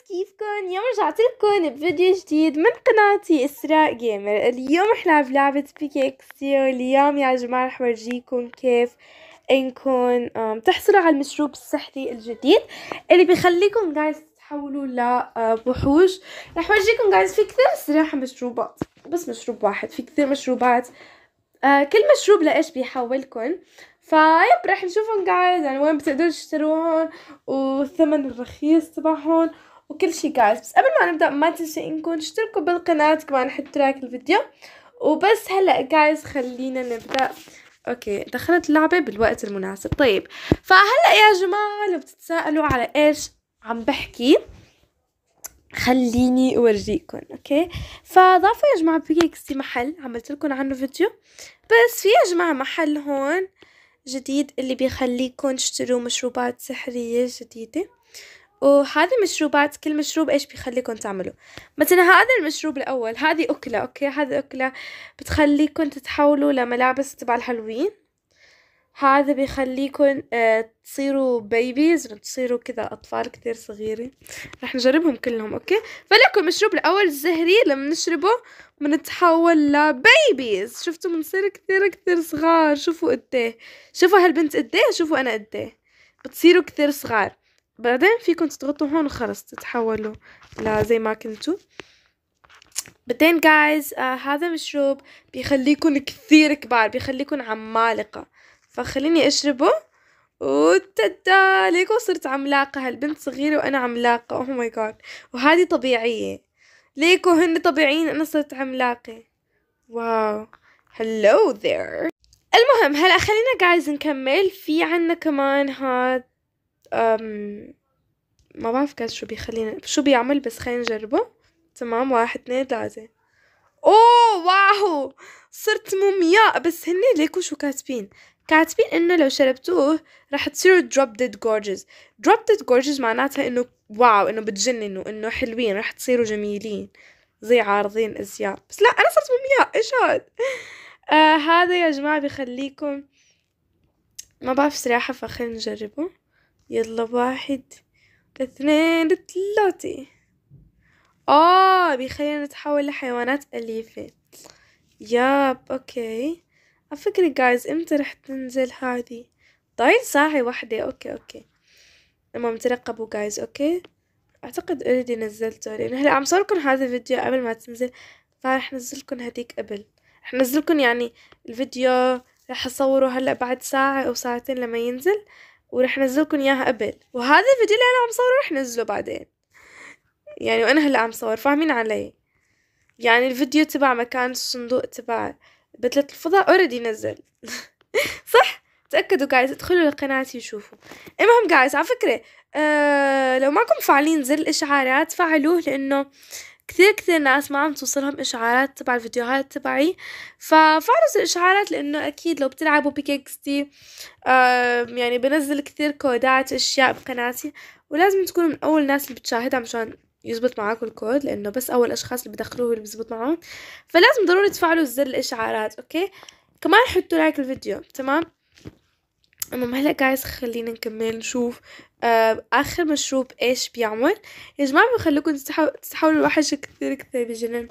كيفكم؟ كيفكن اليوم رجعت لكم بفيديو جديد من قناتي اسراء جيمر اليوم رح نلعب لعبة بيكيك سيو اليوم يا جماعة رح ورجيكم كيف انكم تحصلوا على المشروب الصحي الجديد اللي بيخليكم جايز تحولوا لوحوش رح ورجيكم جايز في كثير صراحة مشروبات بس مشروب واحد في كثير مشروبات كل مشروب لايش بيحولكم فيب رح نشوفهم جايز يعني وين بتقدروا تشتروهم والثمن الرخيص تبعهم وكل شي جايز بس قبل ما نبدا ما تنسوا انكم تشتركوا بالقناه كمان حطوا لايك الفيديو وبس هلا جايز خلينا نبدا اوكي دخلت اللعبه بالوقت المناسب طيب فهلا يا جماعه لو بتتساءلوا على ايش عم بحكي خليني اورجيكم اوكي فضافوا يا جماعه بيكسي محل عملت لكم عنه فيديو بس في يا جماعه محل هون جديد اللي بيخليكم تشتروا مشروبات سحريه جديده وهذه المشروبات كل مشروب ايش بيخليكم تعملوا مثلا هذا المشروب الاول هذه اكله اوكي هذه اكله بتخليكم تتحولوا لملابس تبع الحلوين هذا بيخليكم آه، تصيروا بيبيز تصيروا كذا اطفال كثير صغيره رح نجربهم كلهم اوكي فلكم المشروب الاول الزهري لما نشربه بنتحول لبيبيز شفتوا بنصير كثير كثير صغار شوفوا قد شوفوا هالبنت قد شوفوا انا قد بتصيروا كثير صغار بعدين فيكم تضغطوا هون وخلص تتحولوا لزي ما كنتوا بعدين جايز آه هذا مشروب بيخليكم كثير كبار بيخليكم عمالقة فخليني اشربه وتدا ليكو صرت عملاقة هالبنت صغيرة وانا عملاقة اوه ماي جاد وهذه طبيعية ليكو هن طبيعيين انا صرت عملاقة واو هلو ذير المهم هلا خلينا جايز نكمل في عنا كمان هاد ما بعرف كان شو بيخلينا شو بيعمل بس خلينا نجربه تمام واحد اثنين ثلاثة اوه واو صرت مومياء بس هن ليكو شو كاتبين كاتبين انه لو شربتوه رح تصيروا دروب ديد gorgeous دروب ديد gorgeous معناتها انه واو انه بتجننوا انه حلوين رح تصيروا جميلين زي عارضين ازياء بس لا انا صرت مومياء ايش هاد آه هذا يا جماعة بخليكم ما بعرف صراحة فخلينا نجربه يلا واحد اثنين ثلاثة اه بيخلينا نتحول لحيوانات أليفة ياب اوكي عفكرة جايز امتى رح تنزل هذه ضايل طيب، ساعة واحدة اوكي اوكي المهم ترقبوا جايز اوكي اعتقد اوريدي نزلته لانه هلا عم صوركم هذا الفيديو قبل ما تنزل فرح نزلكم هديك قبل رح نزلكم يعني الفيديو رح اصوره هلا بعد ساعة او ساعتين لما ينزل ورح نزلكم اياها قبل وهذا الفيديو اللي انا عم صوره رح نزله بعدين يعني وانا هلا عم صور فاهمين علي يعني الفيديو تبع مكان الصندوق تبع بتلة الفضاء اوريدي نزل صح تأكدوا جايز ادخلوا لقناتي وشوفوا المهم جايز على فكرة آه لو كنتم فاعلين زر الإشعارات فعلوه لأنه كثير كثير ناس ما عم توصلهم إشعارات تبع الفيديوهات تبعي ففعلوا الإشعارات لأنه أكيد لو بتلعبوا بكيكستي يعني بنزل كثير كودات أشياء بقناتي ولازم تكونوا من أول ناس اللي بتشاهدها مشان يزبط معاكم الكود لأنه بس أول أشخاص اللي بدخلوه اللي بزبط معهم فلازم ضروري تفعلوا زر الإشعارات أوكي كمان حطوا لايك الفيديو تمام المهم هلا جايز خلينا نكمل نشوف آه، اخر مشروب ايش بيعمل يا جماعه بخليكم تستحولوا الواحد كثير كثير بجنن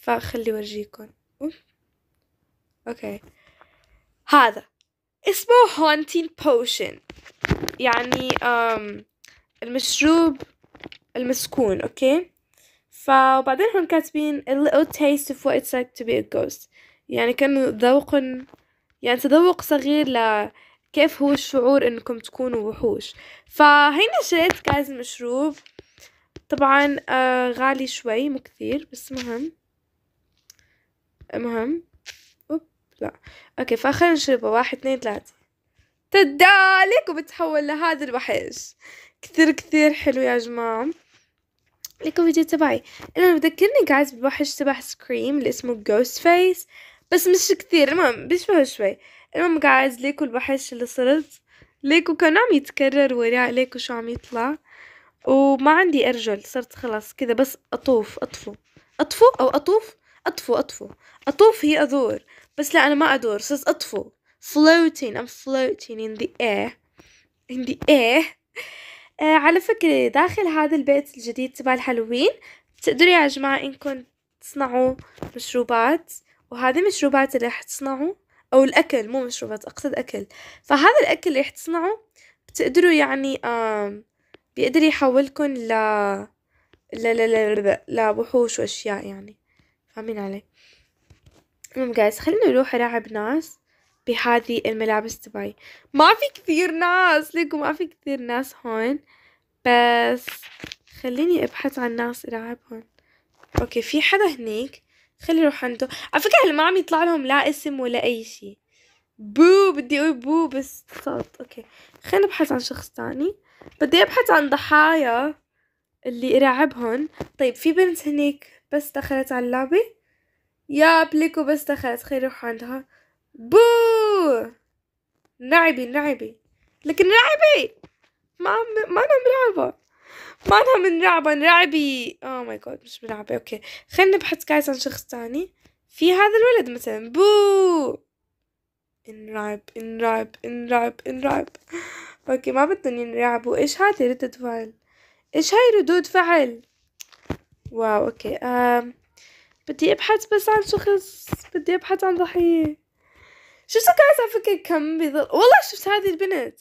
فخلي ورجيكم اوكي هذا اسمه هونتين بوشن يعني المشروب المسكون اوكي فبعدين هم كاتبين a little taste of what it's like to be a ghost يعني كان ذوق يعني تذوق صغير ل كيف هو الشعور انكم تكونوا وحوش فهنا شريت كاس مشروب طبعا آه، غالي شوي مو كثير بس مهم مهم أوب لا اوكي فخلينا نشربه واحد اثنين ثلاثة تدالك وبتحول لهذا الوحش كثير كثير حلو يا جماعة لكم فيديو تبعي انا بذكرني قاعد بالوحش تبع سكريم اللي اسمه جوست فيس بس مش كثير المهم بيشبهه شوي المهم جايز ليكو الوحش اللي صرت ليكو كان عم يتكرر وراء ليكو شو عم يطلع وما عندي ارجل صرت خلاص كذا بس اطوف اطفو اطفو او اطوف اطفو اطفو اطوف هي ادور بس لا انا ما ادور صرت اطفو floating I'm floating in the air in the air آه، على فكرة داخل هذا البيت الجديد تبع الحلوين تقدروا يا جماعة انكم تصنعوا مشروبات وهذه المشروبات اللي رح تصنعوا او الاكل مو مشروبات اقصد اكل فهذا الاكل اللي رح تصنعه بتقدروا يعني بيقدر يحولكم ل لا لوحوش واشياء يعني فاهمين علي المهم جايز خليني اروح نلعب ناس بهذه الملابس تبعي ما في كثير ناس ليكو ما في كثير ناس هون بس خليني ابحث عن ناس العبهم اوكي في حدا هنيك خلي يروح عنده على فكرة ما عم يطلع لهم لا اسم ولا أي شيء بو بدي أقول بو بس صوت أوكي خلينا نبحث عن شخص تاني بدي أبحث عن ضحايا اللي أرعبهم طيب في بنت هنيك بس دخلت على اللعبة يا بليكو بس دخلت خلي روح عندها بو نعبي نعبي لكن نعبي ما عم ما أنا ملعبة ما انا من رعبة رعبي اوه ماي جاد مش من رعبي اوكي خلينا نبحث جايز عن شخص تاني في هذا الولد مثلا بو انرعب انرعب انرعب انرعب اوكي ما بدهم ينرعبوا ايش هذه ردة فعل ايش هاي ردود فعل واو اوكي آم. بدي ابحث بس عن شخص بدي ابحث عن ضحية شفتوا كاس على فكرة كم بيظل والله شفت هذه البنت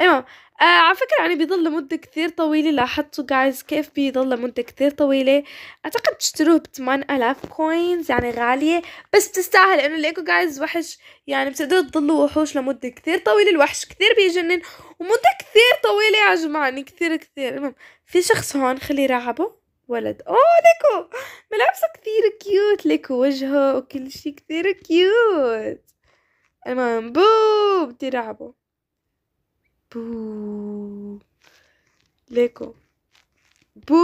المهم آه على فكرة يعني بيضل لمدة كثير طويلة لاحظتوا جايز كيف بيضل لمدة كثير طويلة اعتقد تشتروه ب 8000 كوينز يعني غالية بس تستاهل لانه الايكو جايز وحش يعني بتقدروا تضلوا وحوش لمدة كثير طويلة الوحش كثير بيجنن ومدة كثير طويلة يا جماعة يعني كثير كثير المهم في شخص هون خلي راعبه ولد اوه ليكو ملابسه كثير كيوت ليكو وجهه وكل شي كثير كيوت المهم بو بدي رعبه بو ليكو بو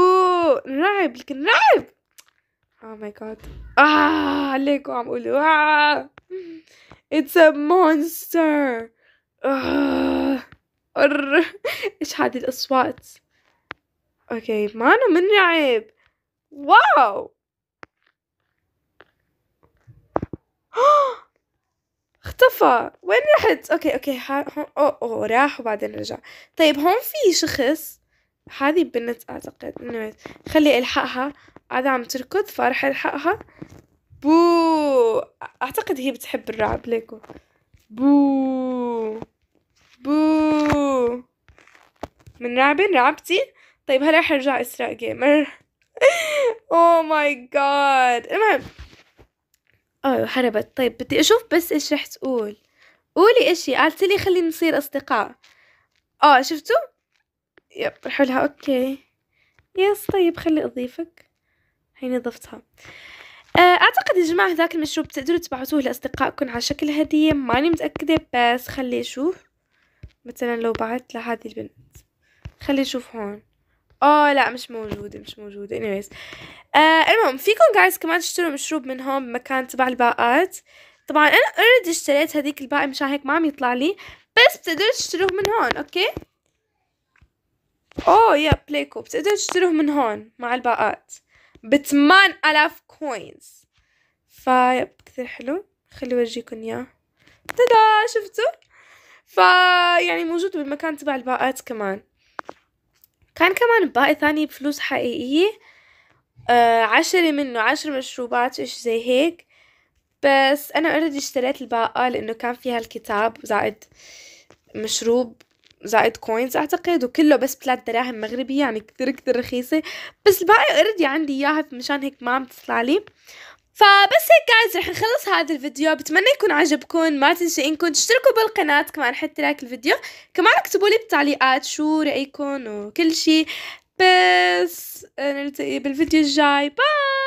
رعب لكن رعب او ماي جاد اه ليكو عم اقول اه اتس ا مونستر ايش هذه الاصوات اوكي ما انا رعب واو اختفى وين رحت اوكي اوكي ها... هون... أو, او راح وبعدين رجع طيب هون في شخص هذه بنت اعتقد خلي الحقها قاعدة عم تركض فرح الحقها بو اعتقد هي بتحب الرعب ليكو بو بو من رعبين رعبتي طيب هلا رح ارجع اسرق جيمر او ماي جاد المهم اوه هربت طيب بدي اشوف بس ايش رح تقول قولي اشي قالت لي خلينا نصير اصدقاء اه شفتوا يب لها اوكي يس طيب خلي اضيفك هي نظفتها أه، اعتقد يا جماعه هذاك المشروب بتقدروا تبعتوه لاصدقائكم على شكل هديه ماني متاكده بس خلي اشوف مثلا لو بعت لهذه البنت خلي اشوف هون اه لا مش موجوده مش موجوده anyways آه المهم فيكم جايز كمان تشتروا مشروب من هون بمكان تبع الباقات طبعا انا اوريدي اشتريت هذيك الباقي مشان هيك ما عم يطلع لي بس بتقدروا تشتروه من هون اوكي اوه يا بليكو بتقدروا تشتروه من هون مع الباقات ب 8000 كوينز يب كثير حلو خلي ورجيكم اياه تدا شفتوا فا يعني موجود بالمكان تبع الباقات كمان كان كمان باقي ثاني بفلوس حقيقية آه عشرة منه عشر مشروبات وإشي زي هيك بس أنا اوريدي اشتريت الباقة لأنه كان فيها الكتاب زائد مشروب زائد كوينز أعتقد وكله بس بثلاث دراهم مغربية يعني كتير كتير رخيصة بس الباقي اوريدي عندي إياها مشان هيك ما عم تطلع لي فبس هيك جايز رح نخلص هذا الفيديو بتمنى يكون عجبكم ما تنسوا انكم تشتركوا بالقناة كمان حتى لايك الفيديو كمان اكتبوا لي بالتعليقات شو رأيكم وكل شيء بس نلتقي بالفيديو الجاي باي